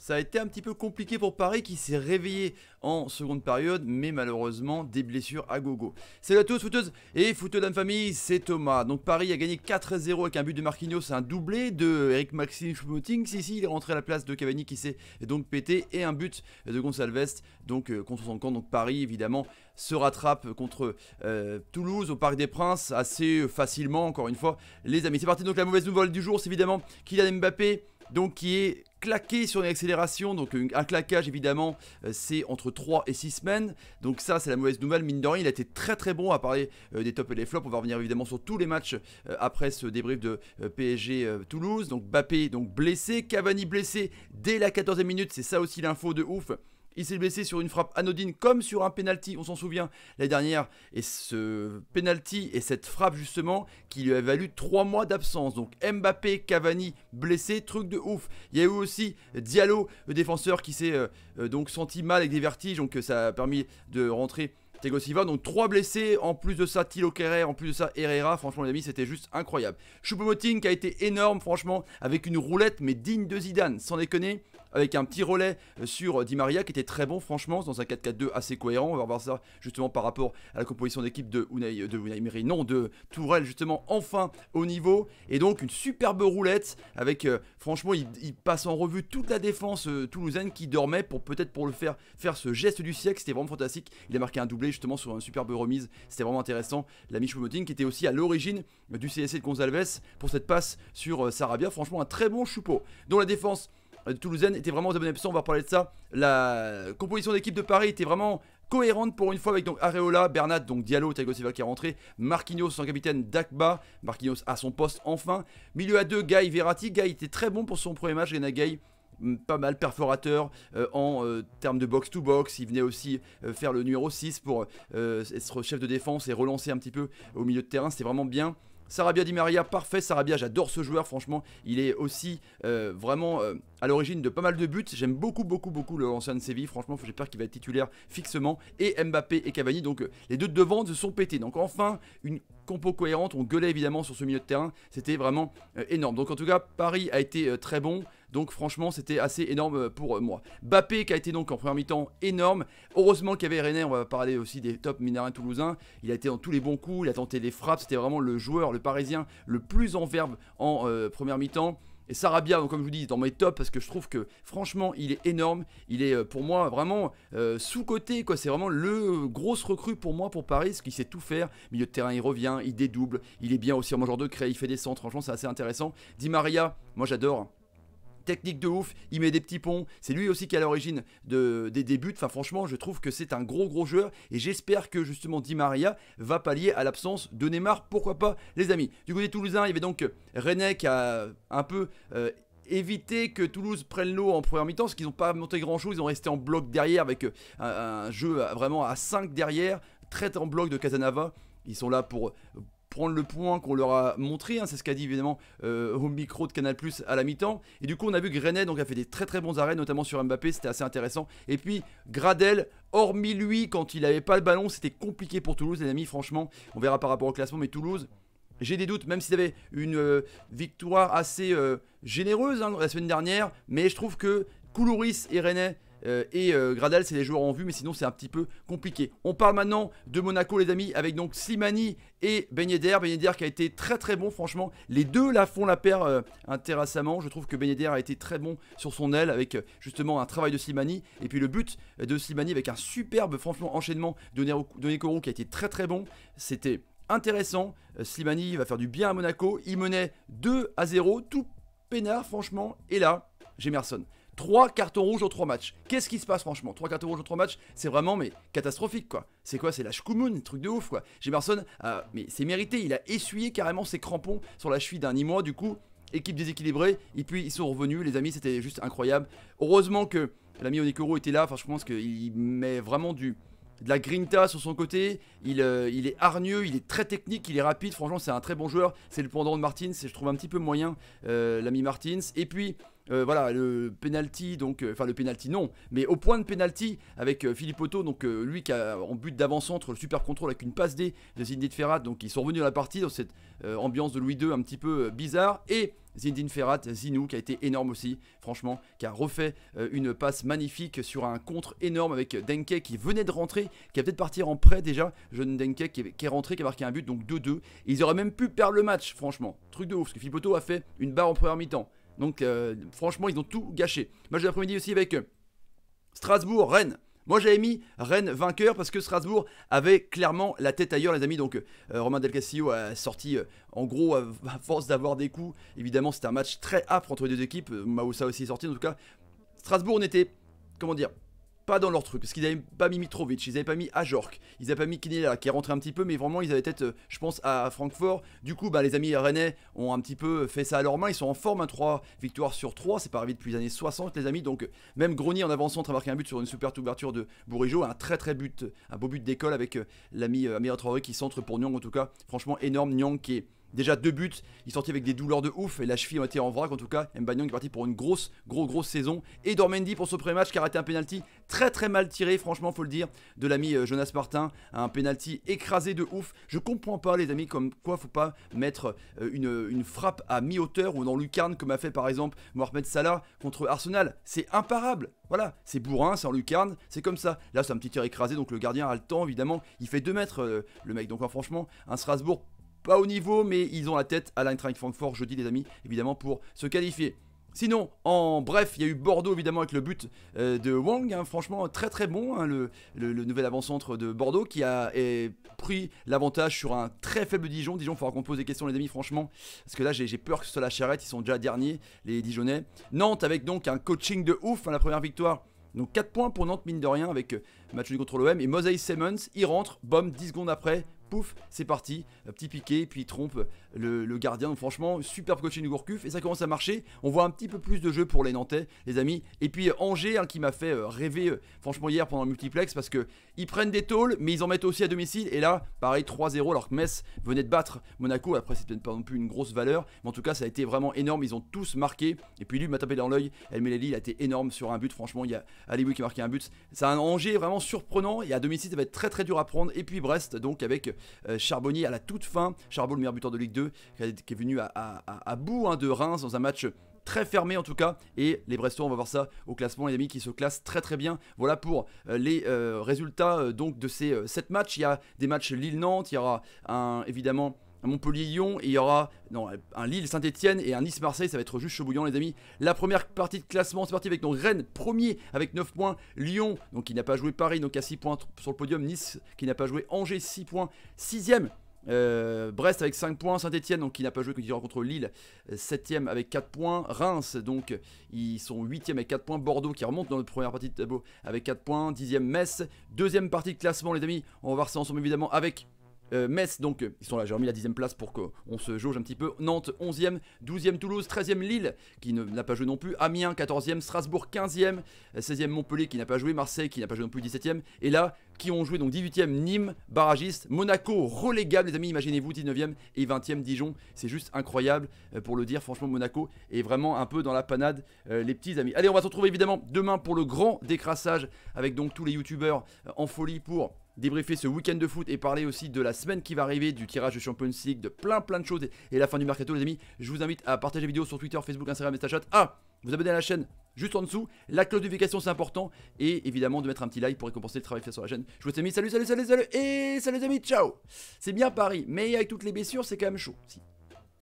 Ça a été un petit peu compliqué pour Paris qui s'est réveillé en seconde période, mais malheureusement des blessures à gogo. Salut à tous footeuses et footeux dame famille, c'est Thomas. Donc Paris a gagné 4-0 avec un but de Marquinhos, un doublé de Eric Maxime schmoting Si, il est rentré à la place de Cavani qui s'est donc pété et un but de Gonçalves donc euh, contre son camp. Donc Paris évidemment se rattrape contre euh, Toulouse au Parc des Princes assez euh, facilement encore une fois les amis. C'est parti donc la mauvaise nouvelle du jour c'est évidemment Kylian Mbappé donc qui est claqué sur une accélération, donc un claquage évidemment, euh, c'est entre 3 et 6 semaines. Donc ça c'est la mauvaise nouvelle, mine de rien, il a été très très bon à parler euh, des tops et des flops. On va revenir évidemment sur tous les matchs euh, après ce débrief de PSG Toulouse. Donc Bappé donc blessé, Cavani blessé dès la 14e minute, c'est ça aussi l'info de ouf. Il s'est blessé sur une frappe anodine comme sur un penalty, on s'en souvient l'année dernière. Et ce penalty et cette frappe justement qui lui a valu 3 mois d'absence. Donc Mbappé, Cavani blessé, truc de ouf. Il y a eu aussi Diallo, le défenseur qui s'est euh, euh, donc senti mal avec des vertiges, donc euh, ça a permis de rentrer Tego Silva, donc 3 blessés, en plus de ça Tilo Kerrer, en plus de ça Herrera, franchement les amis c'était juste incroyable. choupo qui a été énorme franchement, avec une roulette mais digne de Zidane, sans déconner, avec un petit relais euh, sur euh, Di Maria qui était très bon franchement dans un 4-4-2 assez cohérent. On va voir ça justement par rapport à la composition d'équipe de Unai, de non de Tourelle justement enfin au niveau. Et donc une superbe roulette avec euh, franchement il, passe en revue toute la défense toulousaine qui dormait pour peut-être pour le faire faire ce geste du siècle. C'était vraiment fantastique. Il a marqué un doublé justement sur une superbe remise. C'était vraiment intéressant. la choupo qui était aussi à l'origine du CSC de Gonzalves pour cette passe sur Sarabia. Franchement un très bon choupeau. Dont la défense euh, toulousaine était vraiment de bonne On va parler de ça. La composition d'équipe de Paris était vraiment cohérente pour une fois avec donc Areola, Bernat, donc Diallo, Thiago qui est rentré, Marquinhos son capitaine, Dakba, Marquinhos à son poste enfin, milieu à deux, Guy Verratti, Guy était très bon pour son premier match, les Guy mm, pas mal perforateur euh, en euh, termes de box-to-box. Il venait aussi faire le numéro 6 pour être chef de défense et relancer un petit peu au milieu de terrain. C'était vraiment bien. Sarabia Di Maria, parfait. Sarabia, j'adore ce joueur, franchement. Il est aussi euh, vraiment euh, à l'origine de pas mal de buts. J'aime beaucoup, beaucoup, beaucoup le l'ancien de Séville. Franchement, j'espère qu'il va être titulaire fixement. Et Mbappé et Cavani. Donc, euh, les deux de devant se sont pétés. Donc, enfin, une compo cohérente. On gueulait évidemment sur ce milieu de terrain. C'était vraiment énorme. Donc, en tout cas, Paris a été très bon. Donc franchement, c'était assez énorme euh, pour euh, moi. Bappé qui a été donc en première mi-temps énorme. Heureusement qu'il y avait René, on va parler aussi des top minarins toulousains. Il a été dans tous les bons coups, il a tenté des frappes. C'était vraiment le joueur, le parisien, le plus en verbe en euh, première mi-temps. Et Sarabia, comme je vous dis, dans mes tops parce que je trouve que franchement, il est énorme. Il est pour moi vraiment sous-côté. C'est vraiment le grosse recrue pour moi pour Paris, ce qui sait tout faire. Milieu de terrain, il revient, il dédouble. Il est bien aussi en mangeur de il fait des centres. Franchement, c'est assez intéressant. Di Maria, moi j'adore technique de ouf, il met des petits ponts. C'est lui aussi qui est à l'origine de, des débuts. Enfin, franchement, je trouve que c'est un gros, gros joueur. Et j'espère que justement Di Maria va pallier à l'absence de Neymar. Pourquoi pas, les amis Du côté toulousain, il y avait donc euh, René qui a euh, un peu. Euh, évité que Toulouse prenne l'eau en première mi-temps, parce qu'ils n'ont pas monté grand-chose, ils ont resté en bloc derrière avec un, jeu vraiment à 5 derrière, très en bloc de Casanova. Ils sont là pour prendre le point qu'on leur a montré, hein. c'est ce qu'a dit évidemment au euh, micro de Canal Plus à la mi-temps. Et du coup, on a vu Grenet donc a fait des très très bons arrêts, notamment sur Mbappé, c'était assez intéressant. Et puis Gradel, hormis lui, quand il n'avait pas le ballon, c'était compliqué pour Toulouse, les amis. Franchement, on verra par rapport au classement, mais Toulouse. J'ai des doutes, même s'il avait une euh, victoire assez euh, généreuse hein, la semaine dernière, mais je trouve que Koulouris et René euh, et euh, Gradal, c'est les joueurs en vue, mais sinon c'est un petit peu compliqué. On parle maintenant de Monaco, les amis, avec donc Slimani et Ben Yedder. Ben qui a été très très bon, franchement. Les deux la font la paire euh, intéressamment. Je trouve que Ben a été très bon sur son aile avec justement un travail de Slimani. Et puis le but de Slimani avec un superbe, franchement, enchaînement de, Nero, qui a été très très bon. C'était intéressant. Slimani va faire du bien à Monaco. Il menait 2 à 0, tout peinard, franchement. Et là, Merson 3 cartons rouges en 3 matchs. Qu'est-ce qui se passe franchement 3 cartons rouges en 3 matchs, c'est vraiment mais catastrophique quoi. C'est quoi C'est la un truc de ouf quoi. Jimerson, euh, mais c'est mérité, il a essuyé carrément ses crampons sur la cheville d'un moi. du coup. Équipe déséquilibrée, et puis ils sont revenus, les amis, c'était juste incroyable. Heureusement que l'ami Onikoro était là, enfin je pense qu'il met vraiment du, de la grinta sur son côté. Euh, il, est hargneux, il est très technique, il est rapide. Franchement, c'est un très bon joueur. C'est le pendant de Martins. je trouve un petit peu moyen euh, l'ami Martins. Et puis, euh, voilà, le penalty, donc, euh, enfin le penalty non, mais au point de penalty avec euh, Philippe Otto, donc lui qui a en but d'avant-centre le super contrôle avec une passe D de Zinedine Ferrat, donc ils sont revenus à la partie dans cette ambiance de Louis II un petit peu bizarre et Zinedine Ferrat, Zinou qui a été énorme aussi, franchement, qui a refait une passe magnifique sur un contre énorme avec Denke qui venait de rentrer, qui a peut-être partir en prêt déjà, jeune Denke qui est, rentré, qui a marqué un but, donc 2-2. Ils auraient même pu perdre le match, franchement, truc de ouf, parce que Toto a fait une barre en première mi-temps. Donc euh, franchement, ils ont tout gâché. Match daprès midi aussi avec euh, Strasbourg, Rennes. Moi j'avais mis Rennes vainqueur parce que Strasbourg avait clairement la tête ailleurs les amis. Donc euh, Romain Del Castillo a sorti en gros à, force d'avoir des coups. Évidemment c'était un match très âpre entre les deux équipes. Maoussa aussi est sorti en tout cas. Strasbourg n'était, comment dire, pas dans leur truc. Parce qu'ils n'avaient pas mis Mitrovic, ils n'avaient pas mis Ajork, ils n'avaient pas mis Kinella qui est rentré un petit peu, mais vraiment ils avaient peut-être, euh, je pense, à Francfort. Du coup, bah, les amis rennais ont un petit peu fait ça à leur main, Ils sont en forme, à hein, 3 victoires sur 3. C'est pas arrivé depuis les années 60, les amis. Donc, euh, même Grony en avançant, a marqué un but sur une super ouverture de Bourigeau. Un très très but, un beau but d'école avec euh, l'ami Amir Traoré qui centre pour Nyang. En tout cas, franchement, énorme. Nyang qui est Déjà deux buts, il sortit avec des douleurs de ouf et la cheville a été en vrac en tout cas. Mbagnon est parti pour une grosse, grosse, grosse saison. Et Dormendi pour ce premier match qui a raté un penalty très très mal tiré, franchement faut le dire, de l'ami euh, Jonas Martin. Un penalty écrasé de ouf. Je comprends pas les amis comme quoi faut pas mettre euh, une, frappe à mi-hauteur ou dans lucarne comme a fait par exemple Mohamed Salah contre Arsenal. C'est imparable, voilà, c'est bourrin, c'est en lucarne, c'est comme ça. Là, c'est un petit tir écrasé, donc le gardien a le temps, évidemment. Il fait 2 mètres, euh, le mec. Donc, hein, franchement, un Strasbourg pas au niveau, mais ils ont la tête à l'Eintracht Francfort jeudi, les amis, évidemment, pour se qualifier. Sinon, en bref, il y a eu Bordeaux évidemment avec le but euh, de Wang, hein, franchement très très bon, hein, le, nouvel avant-centre de Bordeaux qui a pris l'avantage sur un très faible Dijon. Dijon, il faudra qu'on pose des questions les amis, franchement, parce que là j'ai peur que ce soit la charrette, ils sont déjà derniers, les Dijonnais. Nantes avec donc un coaching de ouf, hein, la première victoire donc 4 points pour Nantes, mine de rien, avec euh, match du contre l'OM. Et Mosey Simmons, il rentre, bombe 10 secondes après pouf, c'est parti, petit piqué, puis trompe le, gardien. franchement, super coaching du Gourcuff, et ça commence à marcher. On voit un petit peu plus de jeu pour les Nantais, les amis. Et puis euh, Angers, hein, qui m'a fait euh, rêver, euh, franchement, hier pendant le multiplex, parce que ils prennent des tôles, mais ils en mettent aussi à domicile. Et là, pareil, 3-0, alors que Metz venait de battre Monaco. Après, c'est peut-être pas non plus une grosse valeur, mais en tout cas, ça a été vraiment énorme. Ils ont tous marqué. Et puis lui m'a tapé dans l'œil. El Melali, il a été énorme sur un but. Franchement, il y a Alioui qui a marqué un but. C'est un Angers vraiment surprenant. Et à domicile, ça va être très très dur à prendre. Et puis Brest, donc avec euh, Charbonnier à la toute fin, Charbon le meilleur buteur de Ligue 2, qui est venu à, bout hein, de Reims dans un match très fermé en tout cas. Et les Brestois, on va voir ça au classement, les amis, qui se classent très très bien. Voilà pour euh, les euh, résultats donc de ces 7 matchs. Il y a des matchs Lille-Nantes, il y aura un, évidemment Montpellier-Lyon il y aura non, un Lille-Saint-Etienne et un Nice-Marseille. Ça va être juste bouillant, les amis. La première partie de classement, c'est parti avec donc Rennes, premier avec 9 points. Lyon, donc qui n'a pas joué Paris, donc à 6 points sur le podium. Nice, qui n'a pas joué Angers, 6 points. 6 euh, Brest avec 5 points, Saint-Etienne donc qui n'a pas joué qui contre Lille 7 euh, avec 4 points, Reims donc ils sont 8ème avec 4 points, Bordeaux qui remonte dans la première partie de tableau avec 4 points, 10ème Metz, deuxième partie de classement les amis, on va voir ça ensemble évidemment avec euh, Metz, donc, euh, ils sont là, j'ai remis la 10 place pour qu'on se jauge un petit peu. Nantes, 11 e 12 e Toulouse, 13 e Lille, qui n'a pas joué non plus. Amiens, 14 e Strasbourg, 15 e 16 e Montpellier, qui n'a pas joué. Marseille, qui n'a pas joué non plus, 17 e Et là, qui ont joué donc 18 e Nîmes, barragiste, Monaco relégable les amis, imaginez-vous 19 e et 20ème Dijon, c'est juste incroyable euh, pour le dire, franchement Monaco est vraiment un peu dans la panade les petits amis. Allez, on va se retrouver évidemment demain pour le grand décrassage avec donc tous les youtubeurs en folie pour débriefer ce week-end de foot et parler aussi de la semaine qui va arriver, du tirage de Champions League, de plein plein de choses et, la fin du mercato les amis. Je vous invite à partager la vidéo sur Twitter, Facebook, Instagram et Snapchat. Ah vous abonner à la chaîne juste en dessous, la cloche de c'est important et évidemment de mettre un petit like pour récompenser le travail fait sur la chaîne. Je vous ai salut salut salut salut et salut les amis, ciao. C'est bien Paris, mais avec toutes les blessures, c'est quand même chaud. Si.